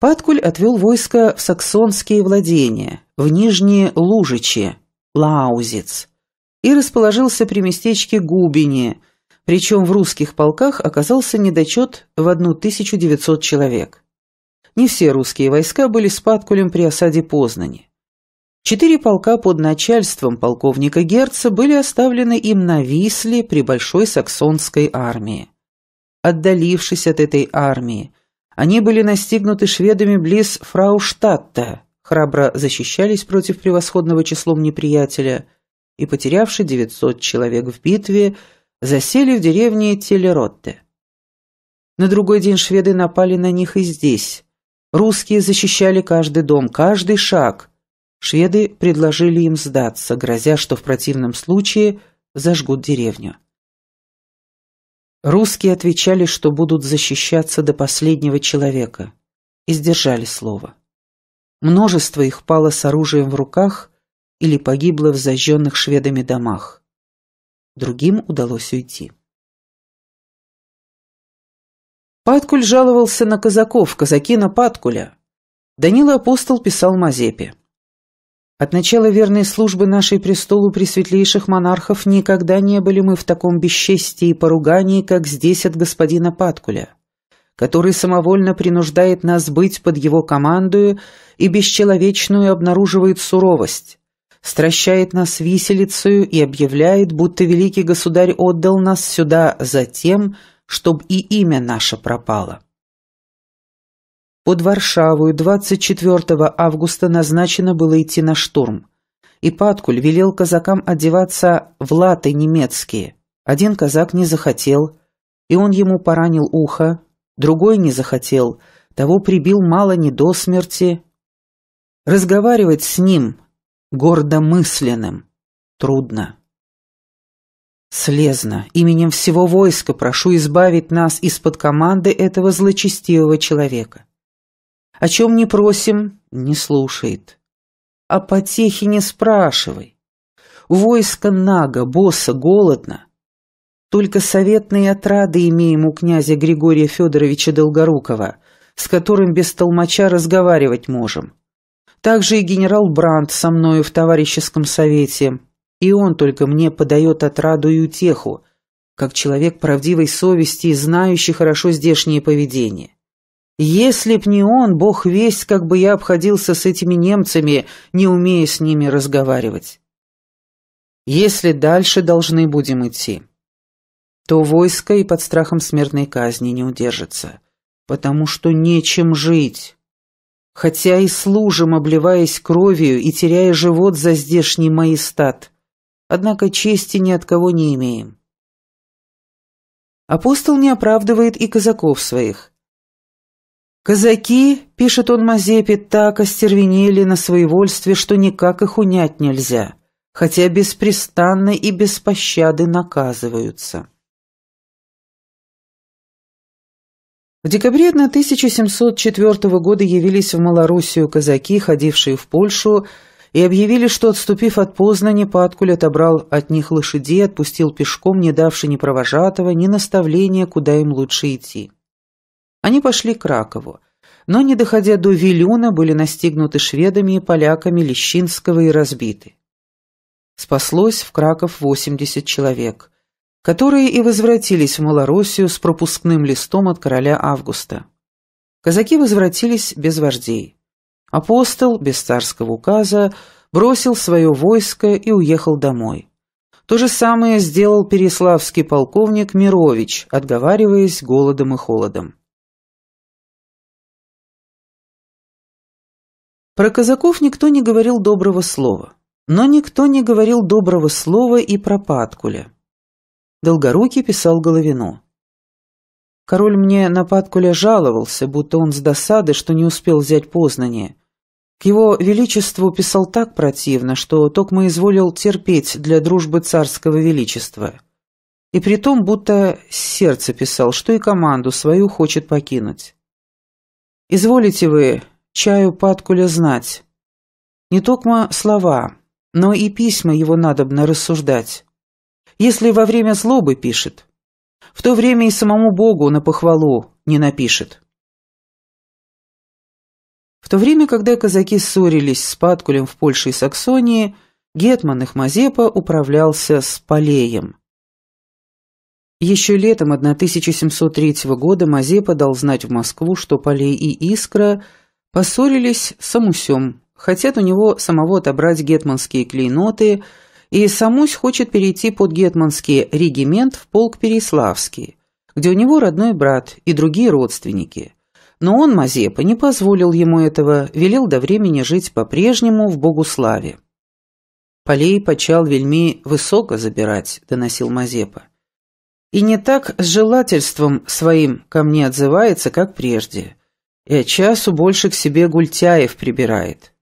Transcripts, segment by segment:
Паткуль отвел войско в саксонские владения, в Нижние Лужичи, Лаузец и расположился при местечке Губине, причем в русских полках оказался недочет в 1900 человек. Не все русские войска были с Паткулем при осаде Познани. Четыре полка под начальством полковника Герца были оставлены им на Висле при Большой Саксонской армии. Отдалившись от этой армии они были настигнуты шведами близ Фрауштадта, храбро защищались против превосходного числом неприятеля и, потерявши 900 человек в битве, засели в деревне Телеротте. На другой день шведы напали на них и здесь. Русские защищали каждый дом, каждый шаг. Шведы предложили им сдаться, грозя, что в противном случае зажгут деревню. Русские отвечали, что будут защищаться до последнего человека, и сдержали слово. Множество их пало с оружием в руках или погибло в зажженных шведами домах. Другим удалось уйти. Паткуль жаловался на казаков, казаки на Паткуля. Данила Апостол писал Мазепе. От начала верной службы нашей престолу пресветлейших монархов никогда не были мы в таком бесчестии и поругании, как здесь от господина Паткуля, который самовольно принуждает нас быть под его командою и бесчеловечную обнаруживает суровость, стращает нас виселицею и объявляет, будто великий государь отдал нас сюда за тем, чтобы и имя наше пропало. Под Варшаву 24 августа назначено было идти на штурм. Ипаткуль велел казакам одеваться в латы немецкие. Один казак не захотел, и он ему поранил ухо, другой не захотел, того прибил мало не до смерти. Разговаривать с ним, гордомысленным, трудно. «Слезно, именем всего войска прошу избавить нас из-под команды этого злочестивого человека. О чем не просим, не слушает. О потехе не спрашивай. Войско нага, босса, голодно. Только советные отрады имеем у князя Григория Федоровича Долгорукова, с которым без толмача разговаривать можем. Также и генерал Брандт со мною в товарищеском совете. И он только мне подает отраду и утеху, как человек правдивой совести и знающий хорошо здешнее поведение. Если б не он, бог весть, как бы я обходился с этими немцами, не умея с ними разговаривать. Если дальше должны будем идти, то войско и под страхом смертной казни не удержится, потому что нечем жить. Хотя и служим, обливаясь кровью и теряя живот за здешний маистат, однако чести ни от кого не имеем. Апостол не оправдывает и казаков своих – Казаки, пишет он Мазепе, так остервенели на своевольстве, что никак их унять нельзя, хотя беспрестанно и без пощады наказываются. В декабре 1704 года явились в Малороссию казаки, ходившие в Польшу, и объявили, что, отступив от Познани, Паткуль отобрал от них лошадей, отпустил пешком, не давши ни провожатого, ни наставления, куда им лучше идти. Они пошли к Ракову, но, не доходя до Вилюна, были настигнуты шведами и поляками Лещинского и разбиты. Спаслось в Краков 80 человек, которые и возвратились в Малороссию с пропускным листом от короля Августа. Казаки возвратились без вождей. Апостол, без царского указа, бросил свое войско и уехал домой. То же самое сделал переславский полковник Мирович, отговариваясь голодом и холодом. Про казаков никто не говорил доброго слова. Но никто не говорил доброго слова и про Паткуля. Долгорукий писал Головину. Король мне на Паткуля жаловался, будто он с досады, что не успел взять Познание. К его величеству писал так противно, что Токма изволил терпеть для дружбы царского величества. И при том, будто сердце писал, что и команду свою хочет покинуть. «Изволите вы, чаю Падкуля знать. Не токмо слова, но и письма его надобно рассуждать. Если во время злобы пишет, в то время и самому Богу на похвалу не напишет. В то время, когда казаки ссорились с Падкулем в Польше и Саксонии, гетман их Мазепа управлялся с Полеем. Еще летом 1703 года Мазепа дал знать в Москву, что Полей и Искра – Поссорились с Самусем. Хотят у него самого отобрать гетманские клейноты, и Самусь хочет перейти под гетманский регимент в полк Переславский, где у него родной брат и другие родственники. Но он, Мазепа, не позволил ему этого, велел до времени жить по-прежнему в Богуславе. «Полей почал вельми высоко забирать», — доносил Мазепа. «И не так с желательством своим ко мне отзывается, как прежде» и часу больше к себе Гультяев прибирает.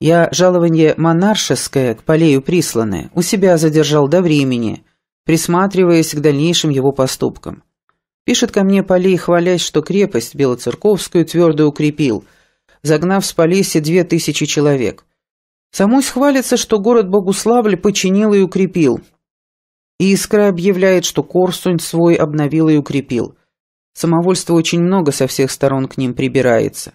Я жалование монаршеское к полею присланное у себя задержал до времени, присматриваясь к дальнейшим его поступкам. Пишет ко мне полей, хвалясь, что крепость Белоцерковскую твердо укрепил, загнав с полеси две тысячи человек. Самусь хвалится, что город Богуславль починил и укрепил. Искра объявляет, что Корсунь свой обновил и укрепил. Самовольства очень много со всех сторон к ним прибирается.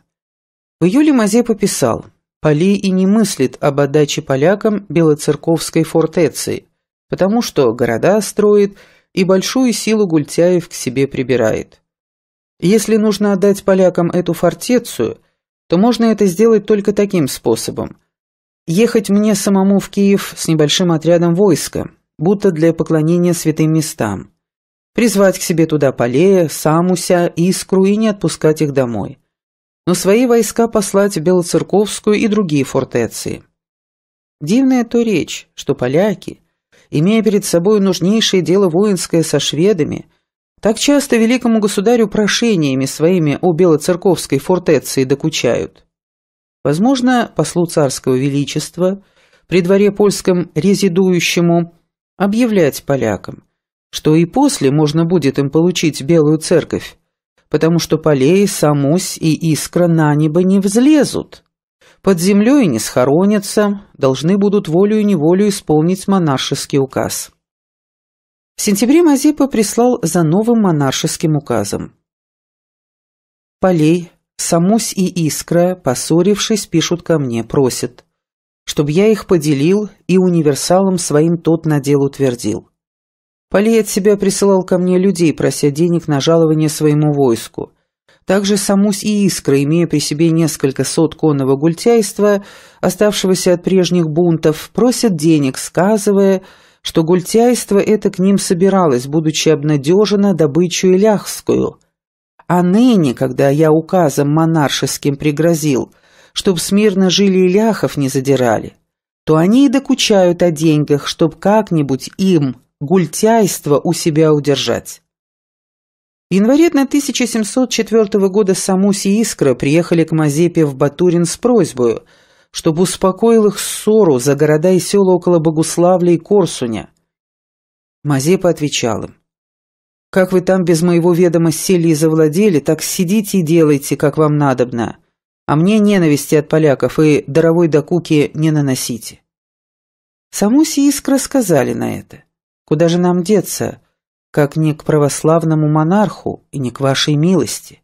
В июле Мазепа писал «Поли и не мыслит об отдаче полякам Белоцерковской фортеции, потому что города строит и большую силу Гультяев к себе прибирает. Если нужно отдать полякам эту фортецию, то можно это сделать только таким способом. Ехать мне самому в Киев с небольшим отрядом войска, будто для поклонения святым местам» призвать к себе туда Полея, Самуся, Искру и не отпускать их домой. Но свои войска послать в Белоцерковскую и другие фортеции. Дивная то речь, что поляки, имея перед собой нужнейшее дело воинское со шведами, так часто великому государю прошениями своими о Белоцерковской фортеции докучают. Возможно, послу царского величества, при дворе польском резидующему, объявлять полякам, что и после можно будет им получить Белую Церковь, потому что Полей, Самусь и Искра на небо не взлезут. Под землей не схоронятся, должны будут волею неволю исполнить монаршеский указ. В сентябре Мазепа прислал за новым монаршеским указом. Полей, Самусь и Искра, поссорившись, пишут ко мне, просят, чтобы я их поделил и универсалом своим тот надел утвердил. Пали от себя присылал ко мне людей, прося денег на жалование своему войску. Также Самусь и Искра, имея при себе несколько сот конного гультяйства, оставшегося от прежних бунтов, просят денег, сказывая, что гультяйство это к ним собиралось, будучи обнадежено добычу иляхскую. А ныне, когда я указом монаршеским пригрозил, чтоб смирно жили иляхов не задирали, то они и докучают о деньгах, чтоб как-нибудь им гультяйство у себя удержать. В 1704 года Самуси Искра приехали к Мазепе в Батурин с просьбой, чтобы успокоил их ссору за города и села около Богуславля и Корсуня. Мазепа отвечал им. «Как вы там без моего ведома сели и завладели, так сидите и делайте, как вам надобно, а мне ненависти от поляков и даровой докуки не наносите». Самусь и Искра сказали на это. Куда же нам деться, как не к православному монарху и не к вашей милости?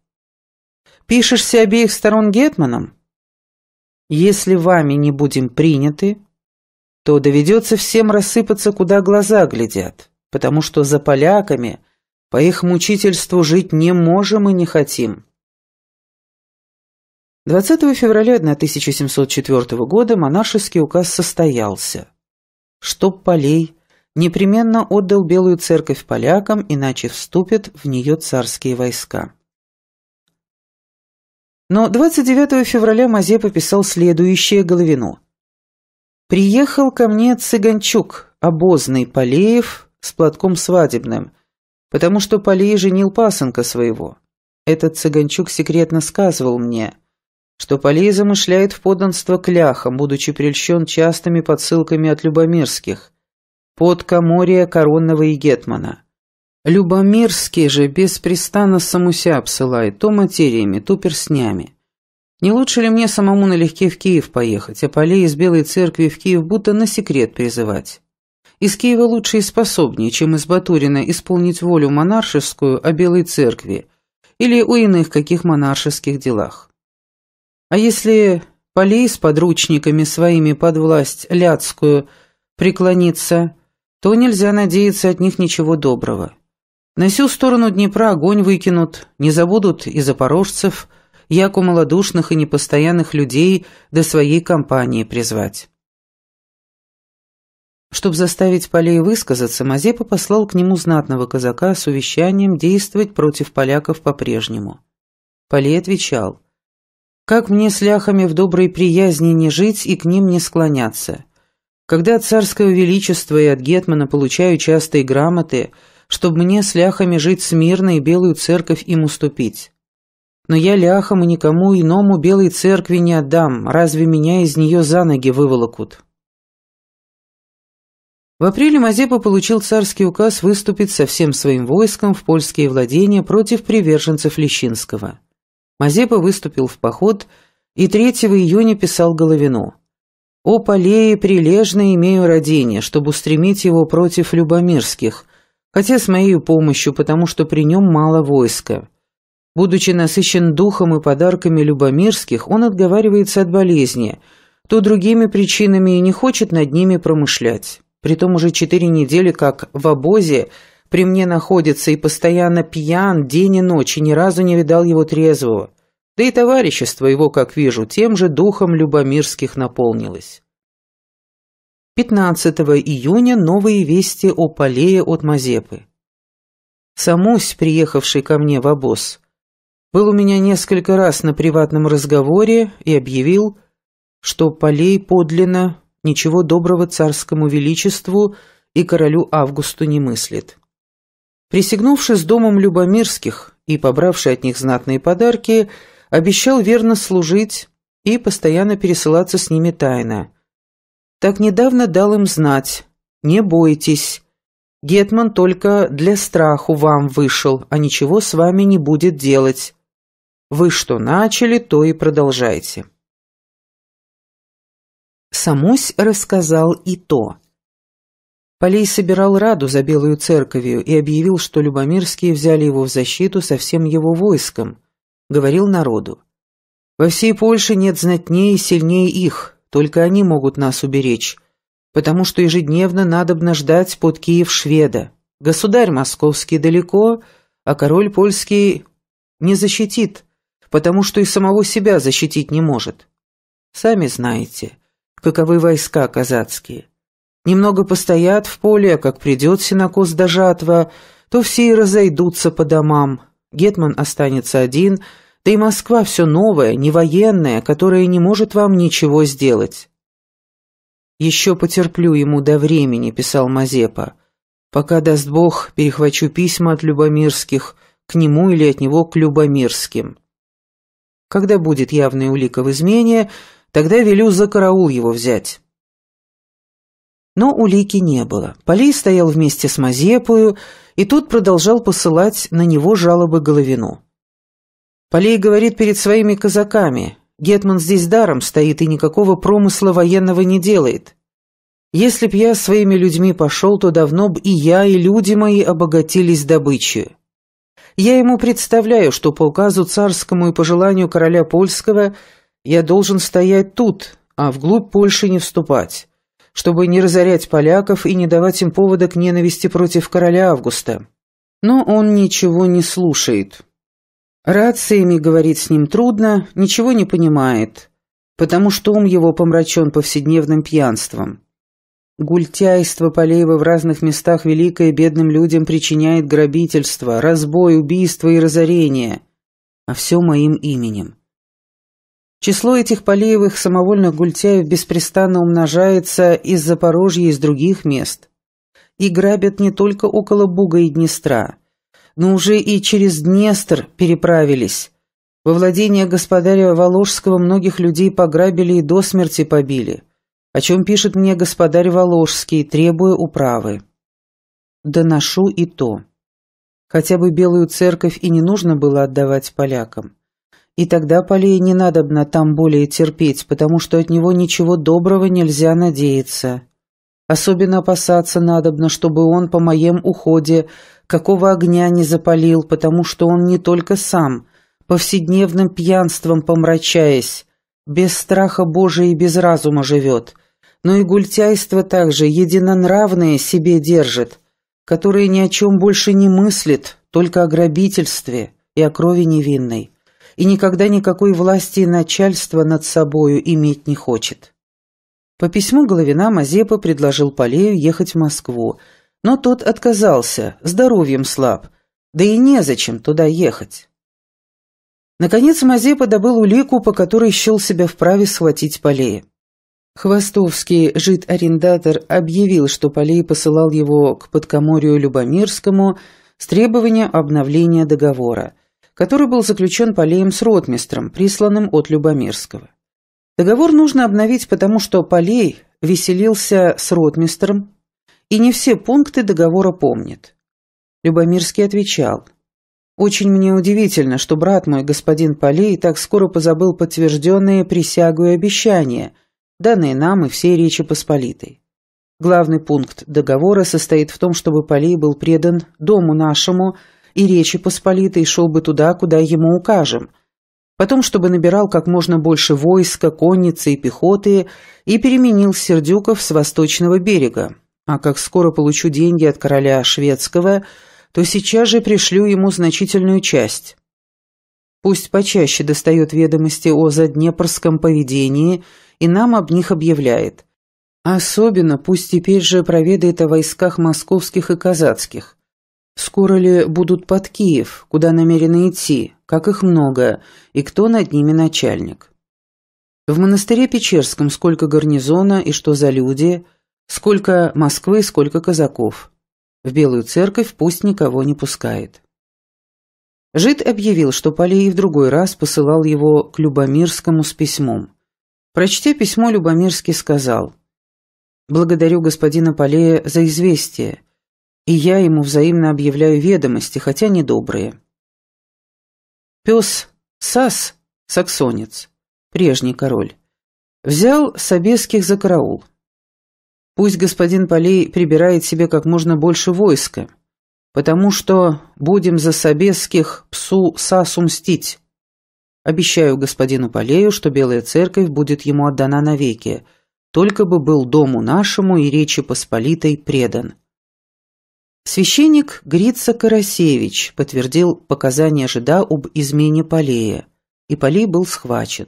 Пишешься обеих сторон гетманом? Если вами не будем приняты, то доведется всем рассыпаться, куда глаза глядят, потому что за поляками по их мучительству жить не можем и не хотим». 20 февраля 1704 года монашеский указ состоялся. Чтоб полей, непременно отдал Белую Церковь полякам, иначе вступят в нее царские войска. Но 29 февраля Мазепа писал следующее Головину. «Приехал ко мне Цыганчук, обозный Полеев, с платком свадебным, потому что Полей женил пасынка своего. Этот Цыганчук секретно сказывал мне, что Полей замышляет в подданство кляхам, будучи прельщен частыми подсылками от Любомирских, от комория коронного и гетмана. Любомирский же беспрестанно самуся обсылает то материями, то перстнями. Не лучше ли мне самому налегке в Киев поехать, а полей из Белой Церкви в Киев будто на секрет призывать? Из Киева лучше и способнее, чем из Батурина исполнить волю монаршескую о Белой Церкви или у иных каких монаршеских делах. А если полей с подручниками своими под власть Ляцкую преклониться, то нельзя надеяться от них ничего доброго. На всю сторону Днепра огонь выкинут, не забудут и запорожцев, яко малодушных и непостоянных людей до своей компании призвать. Чтобы заставить полей высказаться, Мазепа послал к нему знатного казака с увещанием действовать против поляков по-прежнему. Полей отвечал, «Как мне с ляхами в доброй приязни не жить и к ним не склоняться? Когда от царского величества и от гетмана получаю частые грамоты, чтобы мне с ляхами жить смирно и белую церковь им уступить. Но я ляхам и никому иному белой церкви не отдам, разве меня из нее за ноги выволокут?» В апреле Мазепа получил царский указ выступить со всем своим войском в польские владения против приверженцев Лещинского. Мазепа выступил в поход и 3 июня писал Головину – о полее прилежно имею родение, чтобы устремить его против любомирских, хотя с моей помощью, потому что при нем мало войска. Будучи насыщен духом и подарками любомирских, он отговаривается от болезни, то другими причинами и не хочет над ними промышлять. Притом уже четыре недели, как в обозе, при мне находится и постоянно пьян день и ночь, и ни разу не видал его трезвого. Да и товарищество его, как вижу, тем же духом любомирских наполнилось. 15 июня новые вести о Полее от Мазепы. Самусь, приехавший ко мне в обоз, был у меня несколько раз на приватном разговоре и объявил, что Полей подлинно ничего доброго царскому величеству и королю Августу не мыслит. Присягнувшись с домом Любомирских и побравший от них знатные подарки – обещал верно служить и постоянно пересылаться с ними тайно. Так недавно дал им знать «Не бойтесь, Гетман только для страху вам вышел, а ничего с вами не будет делать. Вы что начали, то и продолжайте». Самусь рассказал и то. Полей собирал раду за Белую Церковью и объявил, что Любомирские взяли его в защиту со всем его войском – говорил народу. «Во всей Польше нет знатнее и сильнее их, только они могут нас уберечь, потому что ежедневно надобно ждать под Киев шведа. Государь московский далеко, а король польский не защитит, потому что и самого себя защитить не может. Сами знаете, каковы войска казацкие. Немного постоят в поле, а как придет сенокос до жатва, то все и разойдутся по домам, Гетман останется один, да и Москва все новая, невоенная, которая не может вам ничего сделать. «Еще потерплю ему до времени», — писал Мазепа. «Пока даст Бог, перехвачу письма от Любомирских к нему или от него к Любомирским. Когда будет явная улика в измене, тогда велю за караул его взять». Но улики не было. Полей стоял вместе с Мазепою, и тот продолжал посылать на него жалобы Головину. Полей говорит перед своими казаками, Гетман здесь даром стоит и никакого промысла военного не делает. Если б я своими людьми пошел, то давно б и я, и люди мои обогатились добычей. Я ему представляю, что по указу царскому и по желанию короля польского я должен стоять тут, а вглубь Польши не вступать чтобы не разорять поляков и не давать им повода к ненависти против короля Августа. Но он ничего не слушает. Рациями говорить с ним трудно, ничего не понимает, потому что ум его помрачен повседневным пьянством. Гультяйство Полеева в разных местах великое бедным людям причиняет грабительство, разбой, убийство и разорение. А все моим именем. Число этих Полеевых самовольных гультяев беспрестанно умножается из Запорожья и из других мест. И грабят не только около Буга и Днестра, но уже и через Днестр переправились. Во владение господаря Воложского многих людей пограбили и до смерти побили, о чем пишет мне господарь Воложский, требуя управы. Доношу и то. Хотя бы Белую Церковь и не нужно было отдавать полякам. И тогда Полей не надобно там более терпеть, потому что от него ничего доброго нельзя надеяться. Особенно опасаться надобно, чтобы он по моем уходе какого огня не запалил, потому что он не только сам, повседневным пьянством помрачаясь, без страха Божия и без разума живет, но и гультяйство также единонравное себе держит, которое ни о чем больше не мыслит, только о грабительстве и о крови невинной и никогда никакой власти и начальства над собою иметь не хочет. По письму Головина Мазепа предложил Полею ехать в Москву, но тот отказался, здоровьем слаб, да и незачем туда ехать. Наконец Мазепа добыл улику, по которой счел себя вправе схватить Полея. Хвостовский жид-арендатор объявил, что Полей посылал его к подкоморью Любомирскому с требованием обновления договора – который был заключен Полеем с ротмистром, присланным от Любомирского. Договор нужно обновить, потому что Полей веселился с ротмистром и не все пункты договора помнит. Любомирский отвечал. «Очень мне удивительно, что брат мой, господин Полей, так скоро позабыл подтвержденные присягу и обещания, данные нам и всей Речи Посполитой. Главный пункт договора состоит в том, чтобы Полей был предан дому нашему – и Речи Посполитой шел бы туда, куда ему укажем. Потом, чтобы набирал как можно больше войска, конницы и пехоты, и переменил Сердюков с восточного берега. А как скоро получу деньги от короля шведского, то сейчас же пришлю ему значительную часть. Пусть почаще достает ведомости о заднепрском поведении и нам об них объявляет. Особенно пусть теперь же проведает о войсках московских и казацких. Скоро ли будут под Киев, куда намерены идти, как их много, и кто над ними начальник? В монастыре Печерском сколько гарнизона и что за люди, сколько Москвы и сколько казаков. В Белую церковь пусть никого не пускает. Жид объявил, что Полей в другой раз посылал его к Любомирскому с письмом. Прочтя письмо, Любомирский сказал, «Благодарю господина Полея за известие и я ему взаимно объявляю ведомости, хотя недобрые. Пес Сас, саксонец, прежний король, взял Собесских за караул. Пусть господин Полей прибирает себе как можно больше войска, потому что будем за Собесских псу Сасу мстить. Обещаю господину Полею, что Белая Церковь будет ему отдана навеки, только бы был дому нашему и Речи Посполитой предан. Священник Грица Карасевич подтвердил показания жида об измене Полея, и Полей был схвачен.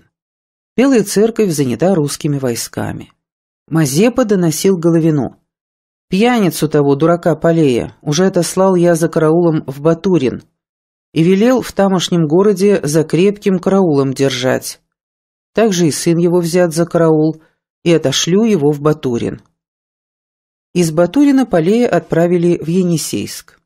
Белая церковь занята русскими войсками. Мазепа доносил Головину. «Пьяницу того, дурака Полея, уже отослал я за караулом в Батурин и велел в тамошнем городе за крепким караулом держать. Также и сын его взят за караул, и отошлю его в Батурин». Из Батурина Полея отправили в Енисейск.